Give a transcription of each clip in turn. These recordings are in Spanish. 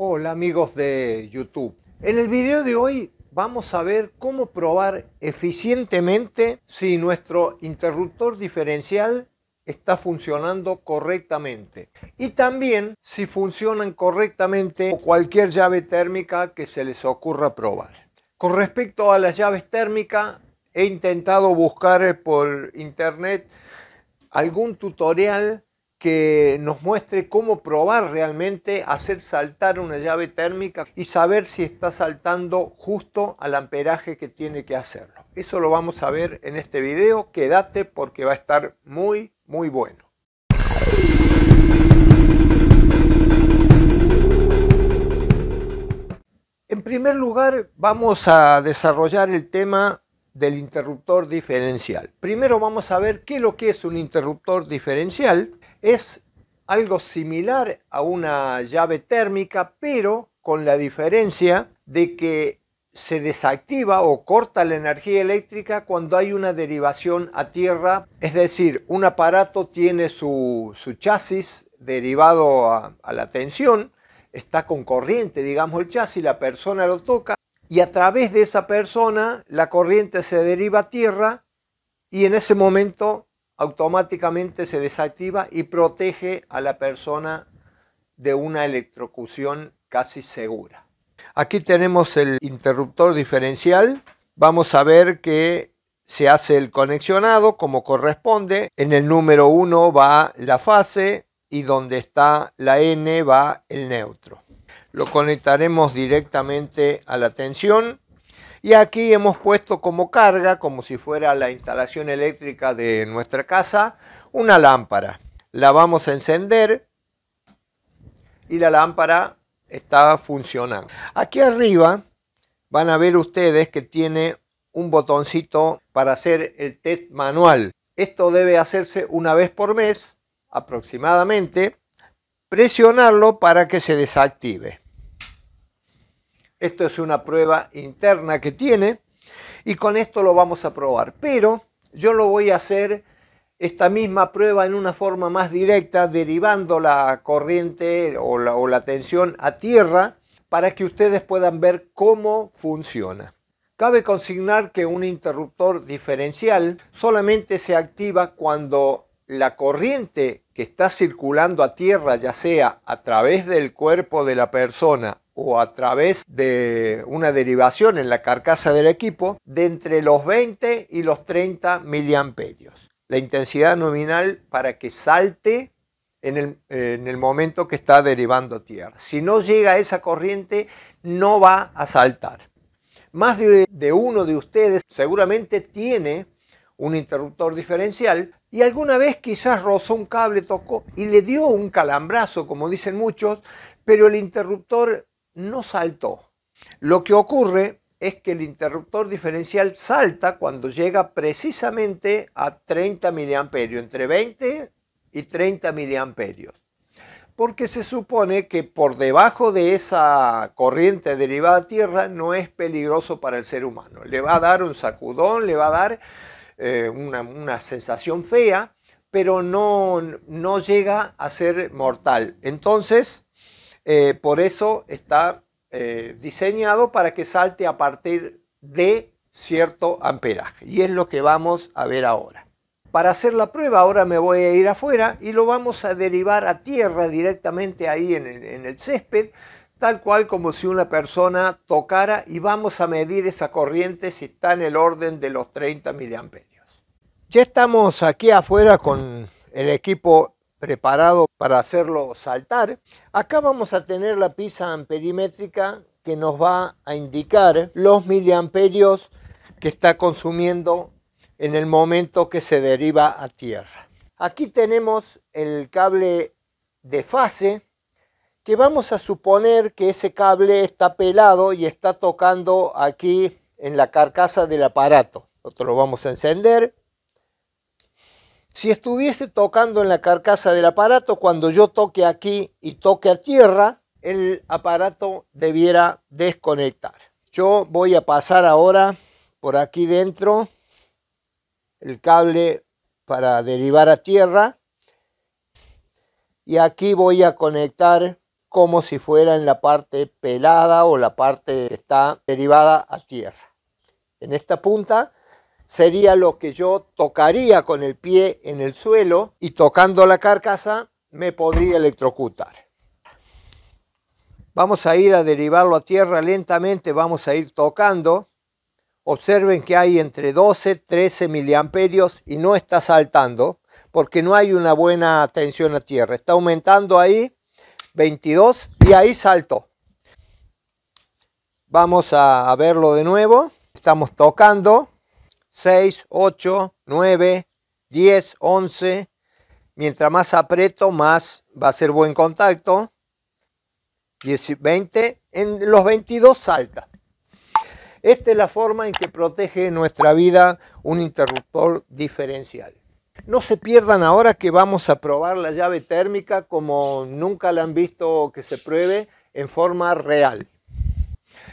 Hola amigos de YouTube. En el video de hoy vamos a ver cómo probar eficientemente si nuestro interruptor diferencial está funcionando correctamente y también si funcionan correctamente cualquier llave térmica que se les ocurra probar. Con respecto a las llaves térmicas, he intentado buscar por internet algún tutorial que nos muestre cómo probar realmente hacer saltar una llave térmica y saber si está saltando justo al amperaje que tiene que hacerlo. Eso lo vamos a ver en este video, quédate porque va a estar muy muy bueno. En primer lugar vamos a desarrollar el tema del interruptor diferencial. Primero vamos a ver qué es lo que es un interruptor diferencial es algo similar a una llave térmica, pero con la diferencia de que se desactiva o corta la energía eléctrica cuando hay una derivación a tierra, es decir, un aparato tiene su, chasis derivado a la tensión, está con corriente, digamos, el chasis, la persona lo toca y a través de esa persona la corriente se deriva a tierra y en ese momento automáticamente se desactiva y protege a la persona de una electrocución casi segura. Aquí tenemos el interruptor diferencial. Vamos a ver que se hace el conexionado como corresponde. En el número 1 va la fase y donde está la N va el neutro. Lo conectaremos directamente a la tensión y aquí hemos puesto como carga, como si fuera la instalación eléctrica de nuestra casa, una lámpara. La vamos a encender y la lámpara está funcionando. Aquí arriba van a ver ustedes que tiene un botoncito para hacer el test manual. Esto debe hacerse una vez por mes aproximadamente presionarlo para que se desactive. Esto es una prueba interna que tiene y con esto lo vamos a probar. Pero yo lo voy a hacer esta misma prueba en una forma más directa, derivando la corriente o la, tensión a tierra para que ustedes puedan ver cómo funciona. Cabe consignar que un interruptor diferencial solamente se activa cuando la corriente que está circulando a tierra, ya sea a través del cuerpo de la persona o a través de una derivación en la carcasa del equipo de entre los 20 y los 30 miliamperios. La intensidad nominal para que salte en el, momento que está derivando tierra. Si no llega a esa corriente, no va a saltar. Más de, de uno de ustedes seguramente tiene un interruptor diferencial y alguna vez quizás rozó un cable, tocó y le dio un calambrazo, como dicen muchos, pero el interruptor no saltó. Lo que ocurre es que el interruptor diferencial salta cuando llega precisamente a 30 mA, entre 20 y 30 mA, porque se supone que por debajo de esa corriente derivada a tierra no es peligroso para el ser humano. Le va a dar un sacudón, le va a dar eh, una, sensación fea, pero no, no llega a ser mortal. Entonces, eh, por eso está eh, diseñado para que salte a partir de cierto amperaje. Y es lo que vamos a ver ahora. Para hacer la prueba ahora me voy a ir afuera y lo vamos a derivar a tierra directamente ahí en el, en el césped, tal cual como si una persona tocara y vamos a medir esa corriente si está en el orden de los 30 miliamperios. Ya estamos aquí afuera con el equipo preparado para hacerlo saltar. Acá vamos a tener la pizza amperimétrica que nos va a indicar los miliamperios que está consumiendo en el momento que se deriva a tierra. Aquí tenemos el cable de fase que vamos a suponer que ese cable está pelado y está tocando aquí en la carcasa del aparato. Nosotros lo vamos a encender si estuviese tocando en la carcasa del aparato, cuando yo toque aquí y toque a tierra, el aparato debiera desconectar. Yo voy a pasar ahora por aquí dentro el cable para derivar a tierra y aquí voy a conectar como si fuera en la parte pelada o la parte que está derivada a tierra. En esta punta sería lo que yo tocaría con el pie en el suelo y tocando la carcasa me podría electrocutar. Vamos a ir a derivarlo a tierra lentamente, vamos a ir tocando. Observen que hay entre 12 13 miliamperios y no está saltando porque no hay una buena tensión a tierra. Está aumentando ahí 22 y ahí saltó. Vamos a verlo de nuevo. Estamos tocando. 6, 8, 9, 10, 11. Mientras más aprieto, más va a ser buen contacto. 10, 20. En los 22 salta. Esta es la forma en que protege nuestra vida un interruptor diferencial. No se pierdan ahora que vamos a probar la llave térmica como nunca la han visto que se pruebe en forma real.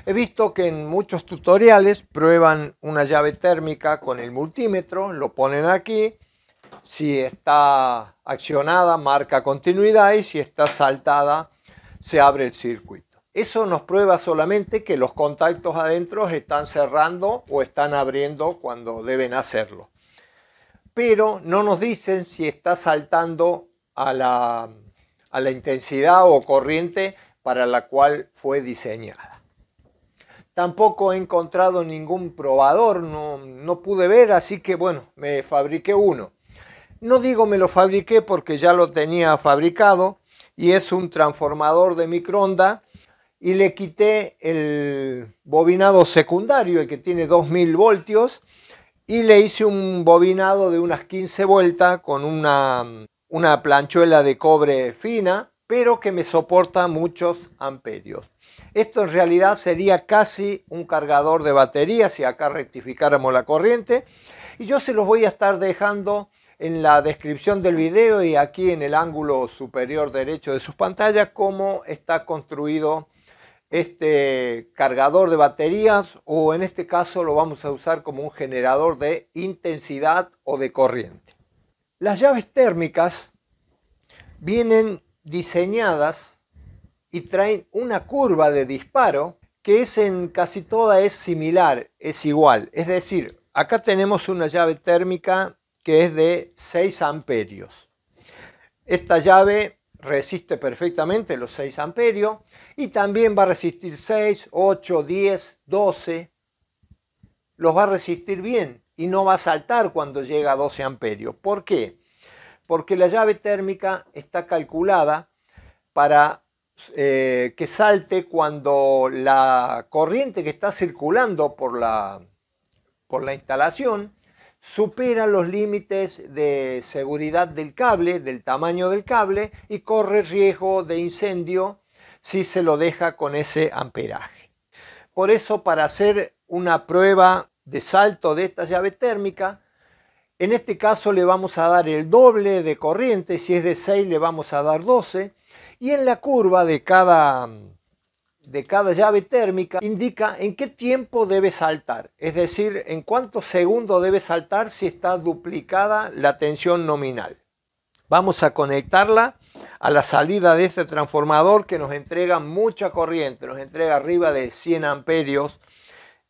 He visto que en muchos tutoriales prueban una llave térmica con el multímetro, lo ponen aquí, si está accionada marca continuidad y si está saltada se abre el circuito. Eso nos prueba solamente que los contactos adentro están cerrando o están abriendo cuando deben hacerlo. Pero no nos dicen si está saltando a la, a la intensidad o corriente para la cual fue diseñada. Tampoco he encontrado ningún probador, no, no pude ver, así que bueno, me fabriqué uno. No digo me lo fabriqué porque ya lo tenía fabricado y es un transformador de microonda y le quité el bobinado secundario, el que tiene 2000 voltios, y le hice un bobinado de unas 15 vueltas con una planchuela de cobre fina, pero que me soporta muchos amperios. Esto en realidad sería casi un cargador de baterías si acá rectificáramos la corriente. Y yo se los voy a estar dejando en la descripción del video y aquí en el ángulo superior derecho de sus pantallas cómo está construido este cargador de baterías o en este caso lo vamos a usar como un generador de intensidad o de corriente. Las llaves térmicas vienen diseñadas y traen una curva de disparo que es en casi toda es similar, es igual. Es decir, acá tenemos una llave térmica que es de 6 amperios. Esta llave resiste perfectamente los 6 amperios y también va a resistir 6, 8, 10, 12. Los va a resistir bien y no va a saltar cuando llega a 12 amperios. ¿Por qué? Porque la llave térmica está calculada para eh, que salte cuando la corriente que está circulando por la, por la instalación supera los límites de seguridad del cable, del tamaño del cable, y corre riesgo de incendio si se lo deja con ese amperaje. Por eso, para hacer una prueba de salto de esta llave térmica, en este caso le vamos a dar el doble de corriente, si es de 6 le vamos a dar 12, y en la curva de cada, de cada llave térmica indica en qué tiempo debe saltar, es decir, en cuántos segundos debe saltar si está duplicada la tensión nominal. Vamos a conectarla a la salida de este transformador que nos entrega mucha corriente, nos entrega arriba de 100 amperios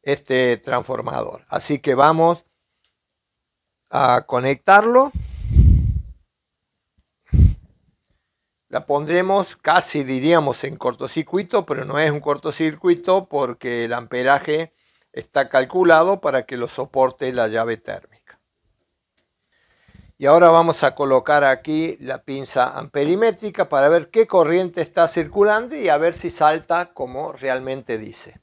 este transformador. Así que vamos a conectarlo. la pondremos casi diríamos en cortocircuito, pero no es un cortocircuito porque el amperaje está calculado para que lo soporte la llave térmica. Y ahora vamos a colocar aquí la pinza amperimétrica para ver qué corriente está circulando y a ver si salta como realmente dice.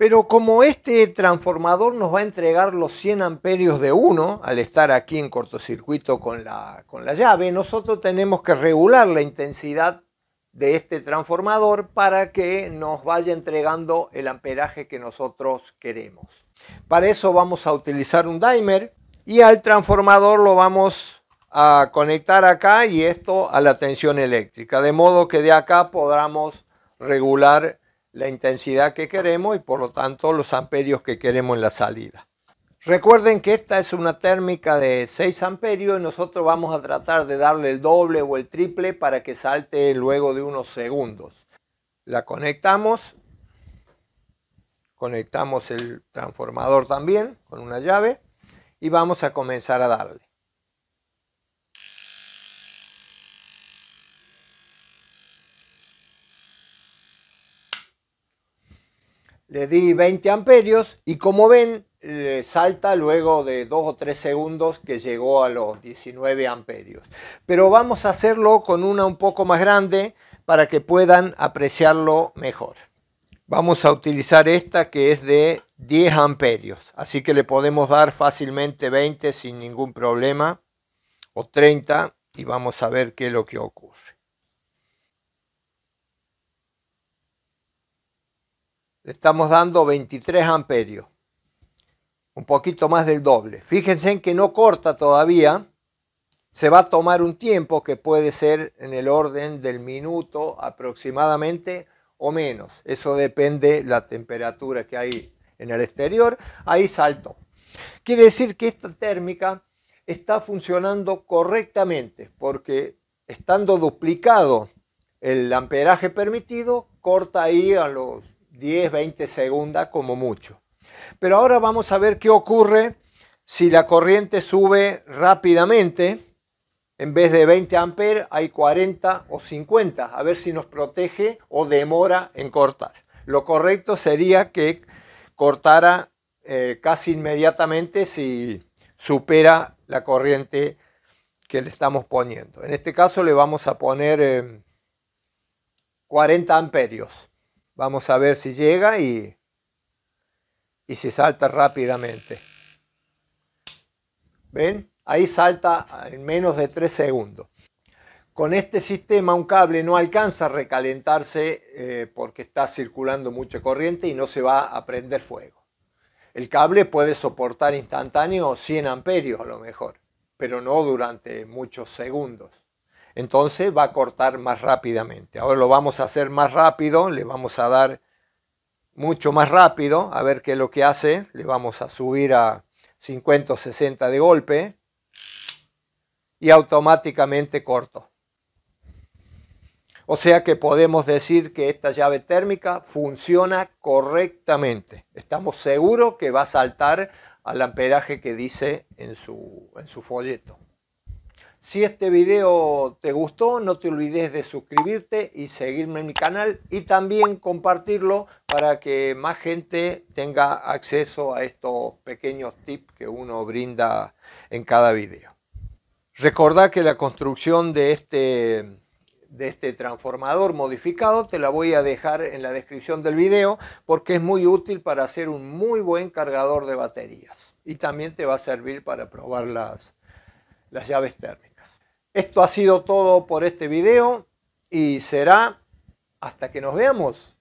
Pero como este transformador nos va a entregar los 100 amperios de 1, al estar aquí en cortocircuito con la, con la llave, nosotros tenemos que regular la intensidad de este transformador para que nos vaya entregando el amperaje que nosotros queremos. Para eso vamos a utilizar un dimer y al transformador lo vamos a conectar acá y esto a la tensión eléctrica, de modo que de acá podamos regular la intensidad que queremos y por lo tanto los amperios que queremos en la salida. Recuerden que esta es una térmica de 6 amperios y nosotros vamos a tratar de darle el doble o el triple para que salte luego de unos segundos. La conectamos, conectamos el transformador también con una llave y vamos a comenzar a darle. le di 20 amperios y como ven salta luego de 2 o 3 segundos que llegó a los 19 amperios. Pero vamos a hacerlo con una un poco más grande para que puedan apreciarlo mejor. Vamos a utilizar esta que es de 10 amperios, así que le podemos dar fácilmente 20 sin ningún problema o 30 y vamos a ver qué es lo que ocurre. estamos dando 23 amperios, un poquito más del doble. Fíjense en que no corta todavía, se va a tomar un tiempo que puede ser en el orden del minuto aproximadamente o menos. Eso depende la temperatura que hay en el exterior. Ahí salto, Quiere decir que esta térmica está funcionando correctamente porque estando duplicado el amperaje permitido, corta ahí a los 10, 20 segundos como mucho. Pero ahora vamos a ver qué ocurre si la corriente sube rápidamente. En vez de 20 amperes hay 40 o 50. A ver si nos protege o demora en cortar. Lo correcto sería que cortara eh, casi inmediatamente si supera la corriente que le estamos poniendo. En este caso le vamos a poner 40 eh, amperios. Vamos a ver si llega y, si salta rápidamente. ¿Ven? Ahí salta en menos de 3 segundos. Con este sistema un cable no alcanza a recalentarse eh, porque está circulando mucha corriente y no se va a prender fuego. El cable puede soportar instantáneo 100 amperios a lo mejor, pero no durante muchos segundos entonces va a cortar más rápidamente. Ahora lo vamos a hacer más rápido, le vamos a dar mucho más rápido, a ver qué es lo que hace. Le vamos a subir a 50 o 60 de golpe y automáticamente corto. O sea que podemos decir que esta llave térmica funciona correctamente. Estamos seguros que va a saltar al amperaje que dice en su, en su folleto. Si este video te gustó, no te olvides de suscribirte y seguirme en mi canal y también compartirlo para que más gente tenga acceso a estos pequeños tips que uno brinda en cada video. Recordá que la construcción de este, de este transformador modificado te la voy a dejar en la descripción del video porque es muy útil para hacer un muy buen cargador de baterías y también te va a servir para probar las, las llaves térmicas. Esto ha sido todo por este video y será hasta que nos veamos.